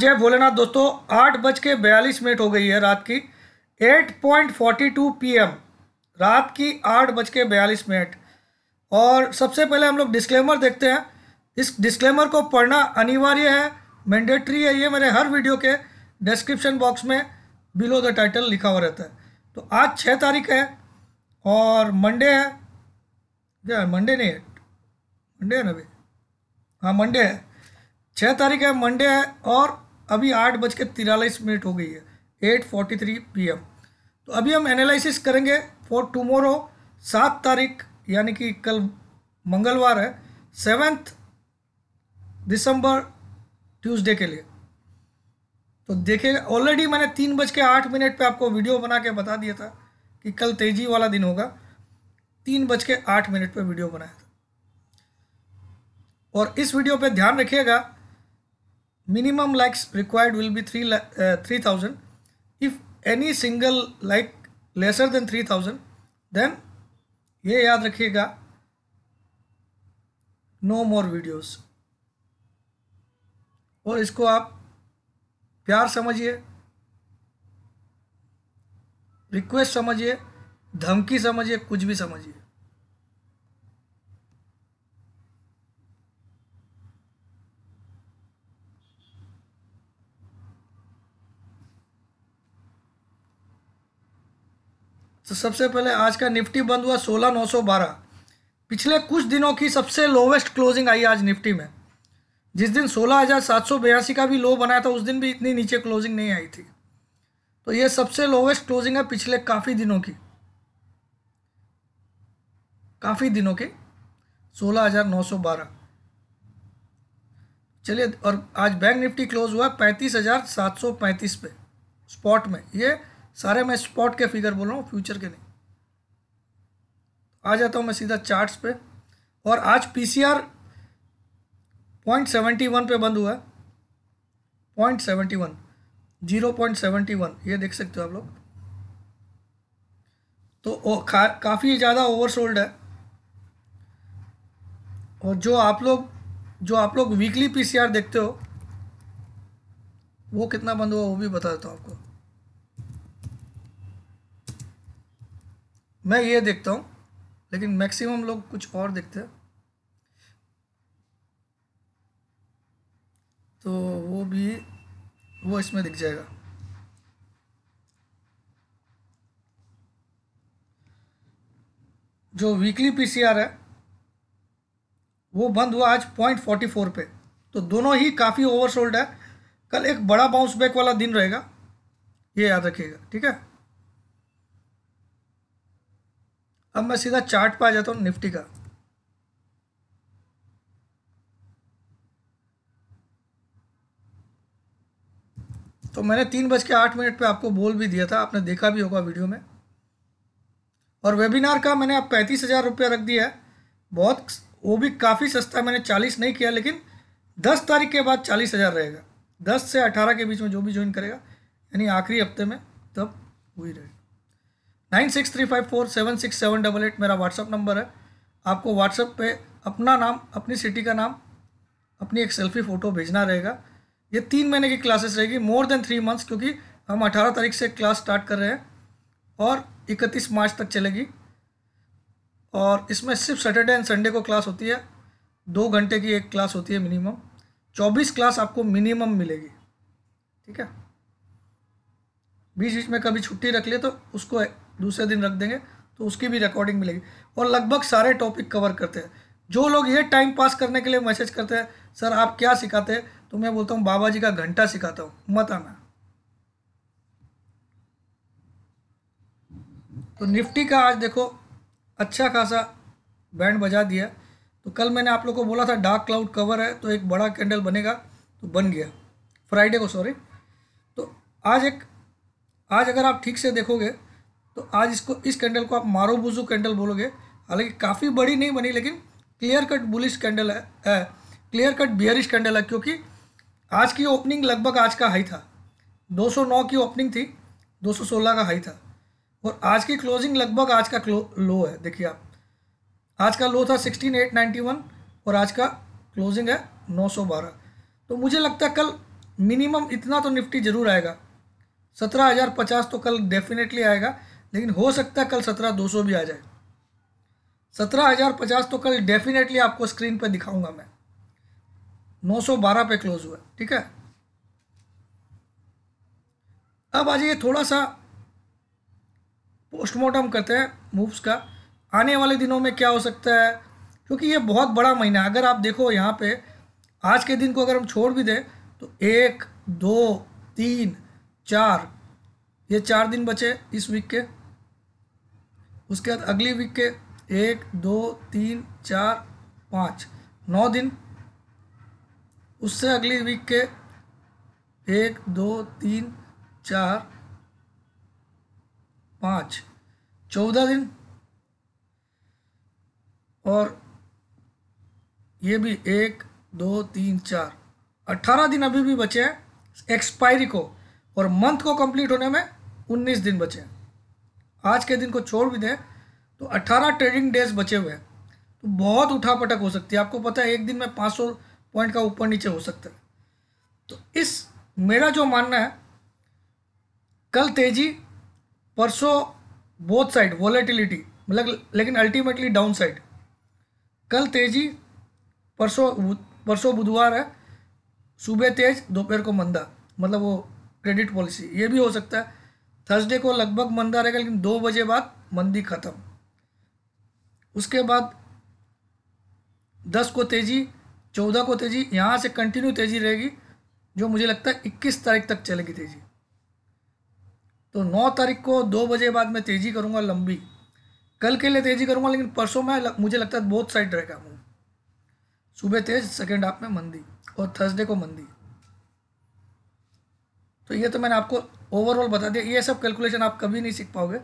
जय भोलेनाथ दोस्तों आठ बज के बयालीस मिनट हो गई है रात की eight point forty two P M रात की आठ बज के बयालीस मिनट और सबसे पहले हम लोग डिस्क्लेमर देखते हैं इस डिस्क्लेमर को पढ़ना अनिवार्य है मैंडेटरी है ये मेरे हर वीडियो के डिस्क्रिप्शन बॉक्स में बिलो द टाइटल लिखा हुआ रहता है तो आज छः तारीख है और मंडे है क्या मंडे नहीं है मंडे है ना भाई हाँ मंडे है छः तारीख है मंडे है और अभी आठ बज के तिरालीस मिनट हो गई है eight forty three P M तो अभी हम एनालिसिस करेंगे फॉर टुमोरो सात तारीख यानी कि कल मंगलवार है सेवेंथ दिसंबर ट्यूसडे के लिए तो देखे ऑलरेडी मैंने तीन बज के आठ मिनट पे आपको वीडियो बना के बता दिया था कि कल तेजी वाला दिन होगा तीन बज के आठ मिनट पर वीडियो बनाया था और इस वीडियो पे ध्यान रखिएगा minimum likes required will be 3 uh, 3000 if any single like lesser than 3000 then ये याद रखिएगा no more videos और इसको आप प्यार समझिए रिक्वेस्ट समझिए धमकी समझिए कुछ भी समझिए तो सबसे पहले आज का निफ्टी बंद हुआ सोलह नौ सौ बारह पिछले कुछ दिनों की सबसे लोवेस्ट क्लोजिंग आई आज निफ्टी में जिस दिन सोलह हज़ार सात सौ बयासी का भी लो बनाया था उस दिन भी इतनी नीचे क्लोजिंग नहीं आई थी तो ये सबसे लोवेस्ट क्लोजिंग है पिछले काफ़ी दिनों की काफ़ी दिनों के सोलह हज़ार नौ सौ बारह चलिए और आज बैंक निफ्टी क्लोज हुआ पैंतीस हज़ार सात सौ पैंतीस पे स्पॉट में ये सारे मैं स्पॉट के फिगर बोल रहा हूँ फ्यूचर के नहीं आ जाता हूँ मैं सीधा चार्ट्स पे और आज पीसीआर पॉइंट सेवेंटी वन पे बंद हुआ है point seventy one zero point seventy one ये देख सकते हो आप लोग तो ओ, का, काफ़ी ज़्यादा ओवरसोल्ड है और जो आप लोग जो आप लोग वीकली पीसीआर देखते हो वो कितना बंद हुआ वो भी बता देता हूँ आपको मैं ये देखता हूँ लेकिन मैक्सिमम लोग कुछ और देखते हैं तो वो भी वो इसमें दिख जाएगा जो वीकली पीसीआर है वो बंद हुआ आज पॉइंट फोर्टी फोर पे तो दोनों ही काफ़ी ओवरसोल्ड है कल एक बड़ा बाउंस बैक वाला दिन रहेगा ये याद रखिएगा ठीक है अब मैं सीधा चार्ट पे आ जाता हूँ निफ्टी का तो मैंने तीन बज के आठ मिनट पे आपको बोल भी दिया था आपने देखा भी होगा वीडियो में और वेबिनार का मैंने अब पैंतीस हज़ार रुपया रख दिया है बहुत वो भी काफ़ी सस्ता मैंने चालीस नहीं किया लेकिन दस तारीख के बाद चालीस हज़ार रहेगा दस से अठारह के बीच में जो भी ज्वाइन करेगा यानी आखिरी हफ्ते में तब वही रहेगा nine six three five four seven six seven double eight मेरा व्हाट्सअप नंबर है आपको व्हाट्सअप पे अपना नाम अपनी सिटी का नाम अपनी एक सेल्फी फ़ोटो भेजना रहेगा ये तीन महीने की क्लासेस रहेगी मोर देन थ्री मंथ्स क्योंकि हम अठारह तारीख से क्लास स्टार्ट कर रहे हैं और इकतीस मार्च तक चलेगी और इसमें सिर्फ सैटरडे एंड संडे को क्लास होती है दो घंटे की एक क्लास होती है मिनिमम चौबीस क्लास आपको मिनिमम मिलेगी ठीक है बीच बीच में कभी छुट्टी रख ले तो उसको दूसरे दिन रख देंगे तो उसकी भी रिकॉर्डिंग मिलेगी और लगभग सारे टॉपिक कवर करते हैं जो लोग ये टाइम पास करने के लिए मैसेज करते हैं सर आप क्या सिखाते हैं तो मैं बोलता हूँ बाबा जी का घंटा सिखाता हूँ मत आना तो निफ्टी का आज देखो अच्छा खासा बैंड बजा दिया तो कल मैंने आप लोग को बोला था डार्क क्लाउड कवर है तो एक बड़ा कैंडल बनेगा तो बन गया फ्राइडे को सॉरी तो आज एक आज अगर आप ठीक से देखोगे तो आज इसको इस कैंडल को आप मारो बुजू कैंडल बोलोगे हालांकि काफ़ी बड़ी नहीं बनी लेकिन क्लियर कट बुलिश कैंडल है क्लियर कट बियरिश कैंडल है क्योंकि आज की ओपनिंग लगभग आज का हाई था 209 की ओपनिंग थी 216 का हाई था और आज की क्लोजिंग लगभग आज का लो है देखिए आप आज का लो था 16891 और आज का क्लोजिंग है 912 तो मुझे लगता है कल मिनिमम इतना तो निफ्टी ज़रूर आएगा 17,050 तो कल डेफिनेटली आएगा लेकिन हो सकता है कल सत्रह दो सौ भी आ जाए सत्रह हज़ार पचास तो कल डेफिनेटली आपको स्क्रीन पर दिखाऊंगा मैं नौ सौ बारह पे क्लोज हुआ ठीक है अब आ जाइए थोड़ा सा पोस्टमार्टम करते हैं मूव्स का आने वाले दिनों में क्या हो सकता है क्योंकि ये बहुत बड़ा महीना है अगर आप देखो यहाँ पे आज के दिन को अगर हम छोड़ भी दें तो एक दो तीन चार ये चार दिन बचे इस वीक के उसके बाद अगली वीक के एक दो तीन चार पाँच नौ दिन उससे अगली वीक के एक दो तीन चार पाँच चौदह दिन और ये भी एक दो तीन चार अट्ठारह दिन अभी भी बचे हैं एक्सपायरी को और मंथ को कंप्लीट होने में उन्नीस दिन बचे हैं आज के दिन को छोड़ भी दें तो 18 ट्रेडिंग डेज बचे हुए हैं तो बहुत उठापटक हो सकती है आपको पता है एक दिन में 500 पॉइंट का ऊपर नीचे हो सकता है तो इस मेरा जो मानना है कल तेज़ी परसों बोथ साइड वॉलेटिलिटी मतलब लेकिन अल्टीमेटली डाउन साइड कल तेज़ी परसों परसों बुधवार है सुबह तेज दोपहर को मंदा मतलब वो क्रेडिट पॉलिसी ये भी हो सकता है थर्सडे को लगभग मंदा रहेगा लेकिन दो बजे बाद मंदी खत्म उसके बाद दस को तेज़ी चौदह को तेज़ी यहाँ से कंटिन्यू तेज़ी रहेगी जो मुझे लगता है इक्कीस तारीख तक चलेगी तेज़ी तो नौ तारीख को दो बजे बाद मैं तेज़ी करूँगा लंबी कल के लिए तेज़ी करूँगा लेकिन परसों में लग, मुझे लगता है बहुत साइड रहेगा मूव सुबह तेज़ सेकेंड हाफ में मंदी और थर्सडे को मंदी तो ये तो मैंने आपको ओवरऑल बता दिया ये सब कैलकुलेशन आप कभी नहीं सीख पाओगे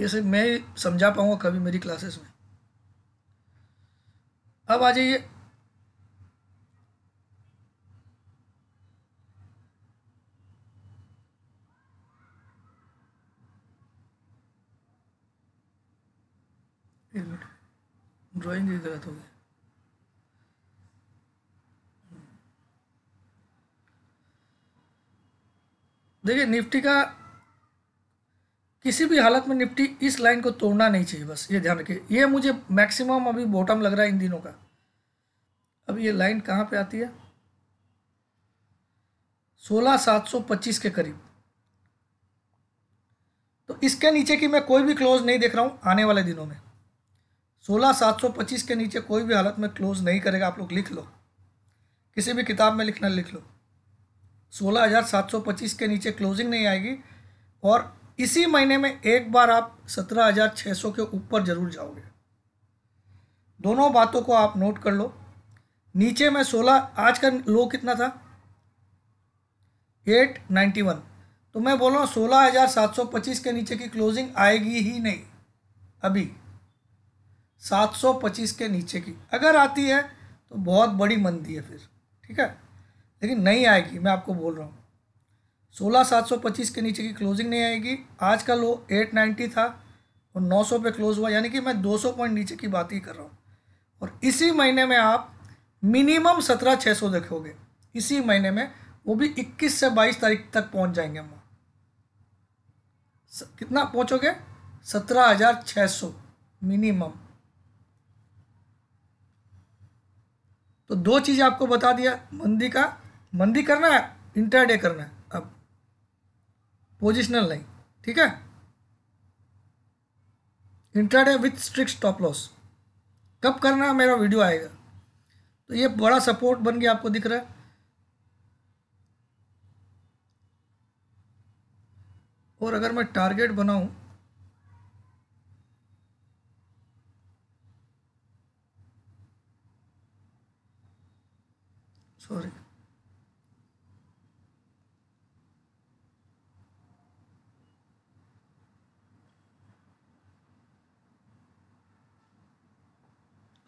ये सिर्फ मैं ही समझा पाऊंगा कभी मेरी क्लासेस में अब आ जाइए ड्राइंग ही गलत हो गई देखिए निफ्टी का किसी भी हालत में निफ्टी इस लाइन को तोड़ना नहीं चाहिए बस ये ध्यान रखिए ये मुझे मैक्सिमम अभी बॉटम लग रहा है इन दिनों का अब ये लाइन कहाँ पे आती है सोलह सात सौ पच्चीस के करीब तो इसके नीचे की मैं कोई भी क्लोज नहीं देख रहा हूँ आने वाले दिनों में सोलह सात सौ पच्चीस के नीचे कोई भी हालत में क्लोज नहीं करेगा आप लोग लिख लो किसी भी किताब में लिखना लिख लो 16,725 के नीचे क्लोजिंग नहीं आएगी और इसी महीने में एक बार आप 17,600 के ऊपर ज़रूर जाओगे दोनों बातों को आप नोट कर लो नीचे में 16 आज का लो कितना था 891 तो मैं बोल रहा हूँ सोलह के नीचे की क्लोजिंग आएगी ही नहीं अभी 725 के नीचे की अगर आती है तो बहुत बड़ी मंदी है फिर ठीक है लेकिन नहीं आएगी मैं आपको बोल रहा हूँ सोलह सात सौ पच्चीस के नीचे की क्लोजिंग नहीं आएगी आज का लो एट नाइन्टी था और नौ सौ पे क्लोज हुआ यानी कि मैं दो सौ पॉइंट नीचे की बात ही कर रहा हूँ और इसी महीने में आप मिनिमम सत्रह छः सौ देखोगे इसी महीने में वो भी इक्कीस से बाईस तारीख तक पहुँच जाएंगे हम कितना पहुँचोगे सत्रह हजार छः सौ मिनिमम तो दो चीज़ें आपको बता दिया मंदी का मंदी करना है इंटरडे करना है अब पोजिशनल नहीं ठीक है intraday with strict stop loss कब करना है मेरा वीडियो आएगा तो ये बड़ा सपोर्ट बन गया आपको दिख रहा है और अगर मैं टारगेट बनाऊं सॉरी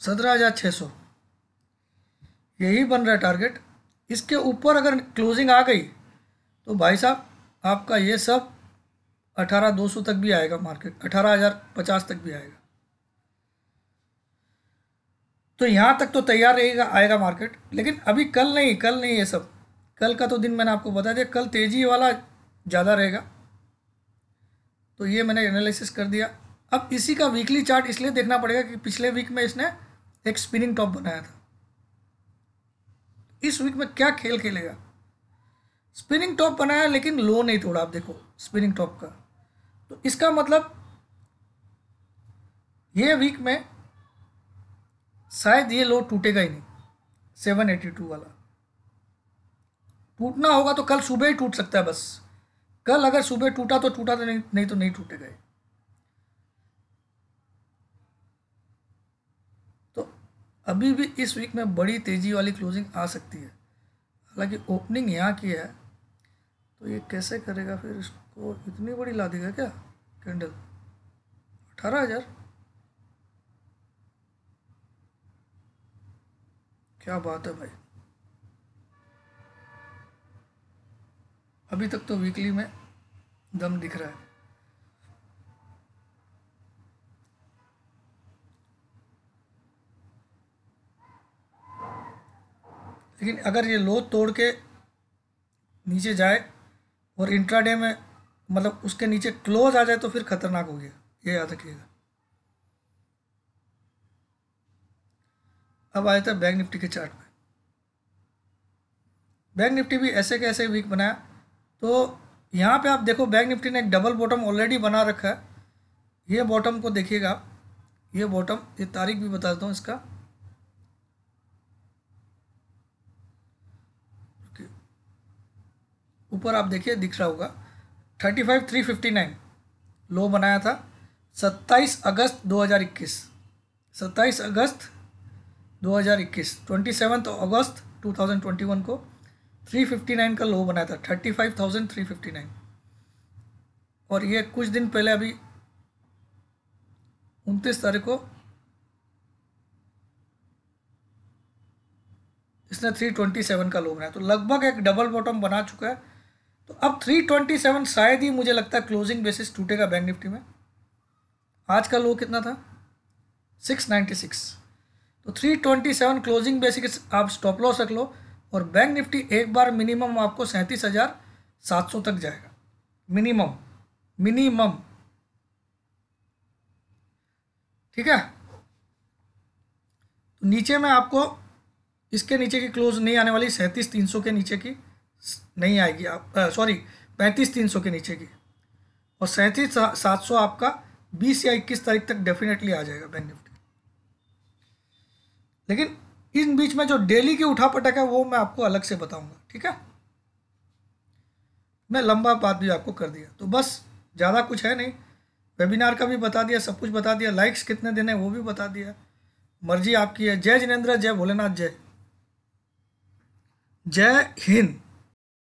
सत्रह हज़ार छः सौ यही बन रहा है टारगेट इसके ऊपर अगर क्लोजिंग आ गई तो भाई साहब आपका ये सब अठारह दो सौ तक भी आएगा मार्केट अठारह हज़ार पचास तक भी आएगा तो यहाँ तक तो तैयार रहेगा आएगा मार्केट लेकिन अभी कल नहीं कल नहीं ये सब कल का तो दिन मैंने आपको बता दिया कल तेज़ी वाला ज़्यादा रहेगा तो ये मैंने एनालिसिस कर दिया अब इसी का वीकली चार्ट इसलिए देखना पड़ेगा कि पिछले वीक में इसने एक स्पिनिंग टॉप बनाया था इस वीक में क्या खेल खेलेगा स्पिनिंग टॉप बनाया लेकिन लो नहीं तोड़ा आप देखो स्पिनिंग टॉप का तो इसका मतलब ये वीक में शायद ये लो टूटेगा ही नहीं सेवन एटी टू वाला टूटना होगा तो कल सुबह ही टूट सकता है बस कल अगर सुबह टूटा तो टूटा तो नहीं नहीं तो नहीं टूटेगा अभी भी इस वीक में बड़ी तेज़ी वाली क्लोजिंग आ सकती है हालांकि ओपनिंग यहाँ की है तो ये कैसे करेगा फिर इसको इतनी बड़ी ला देगा क्या कैंडल अठारह हज़ार क्या बात है भाई अभी तक तो वीकली में दम दिख रहा है लेकिन अगर ये लो तोड़ के नीचे जाए और इंट्राडे में मतलब उसके नीचे क्लोज आ जाए तो फिर खतरनाक हो गया ये याद रखिएगा अब आए थे बैंक निफ्टी के चार्ट में बैंक निफ्टी भी ऐसे के ऐसे वीक बनाया तो यहाँ पे आप देखो बैंक निफ्टी ने एक डबल बॉटम ऑलरेडी बना रखा है ये बॉटम को देखिएगा आप ये बॉटम ये तारीख भी बता देता हूँ इसका ऊपर आप देखिए दिख रहा होगा thirty five three fifty nine low बनाया था सत्ताईस अगस्त दो हज़ार इक्कीस सत्ताईस अगस्त दो हज़ार इक्कीस twenty seven August two thousand twenty one को थ्री फिफ्टी नाइन का लो बनाया था thirty five thousand three fifty nine और ये कुछ दिन पहले अभी उनतीस तारीख को इसने थ्री ट्वेंटी सेवन का लो बनाया तो लगभग एक डबल बॉटम बना चुका है तो अब 327 शायद ही मुझे लगता है क्लोजिंग बेसिस टूटेगा बैंक निफ्टी में आज का लो कितना था 696 तो 327 क्लोजिंग बेसिस आप स्टॉप लॉस रख लो और बैंक निफ्टी एक बार मिनिमम आपको सैंतीस हज़ार सात सौ तक जाएगा मिनिमम मिनिमम ठीक है तो नीचे में आपको इसके नीचे की क्लोज नहीं आने वाली सैंतीस तीन सौ के नीचे की नहीं आएगी आप सॉरी पैंतीस तीन सौ के नीचे की और सैंतीस सात सौ आपका बीस या इक्कीस तारीख तक डेफिनेटली आ जाएगा बैंक निफ्टी लेकिन इन बीच में जो डेली की उठापटक है वो मैं आपको अलग से बताऊंगा ठीक है मैं लंबा बात भी आपको कर दिया तो बस ज़्यादा कुछ है नहीं वेबिनार का भी बता दिया सब कुछ बता दिया लाइक्स कितने देने वो भी बता दिया मर्जी आपकी है जय जिनेन्द्र जय भोलेनाथ जय जय हिंद